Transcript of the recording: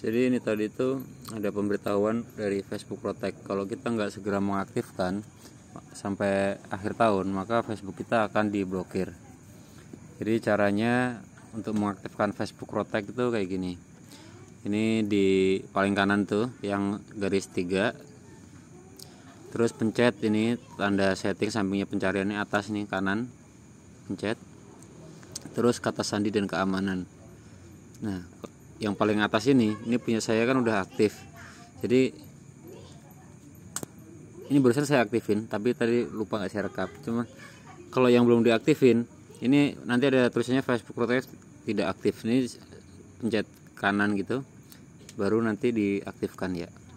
jadi ini tadi itu ada pemberitahuan dari Facebook Protect kalau kita nggak segera mengaktifkan sampai akhir tahun maka Facebook kita akan diblokir jadi caranya untuk mengaktifkan Facebook Protect itu kayak gini ini di paling kanan tuh yang garis tiga terus pencet ini tanda setting sampingnya pencariannya atas nih kanan pencet terus kata sandi dan keamanan nah yang paling atas ini ini punya saya kan udah aktif jadi ini barusan saya aktifin tapi tadi lupa nggak saya rekap cuman kalau yang belum diaktifin ini nanti ada tulisannya Facebook Protect tidak aktif ini pencet kanan gitu baru nanti diaktifkan ya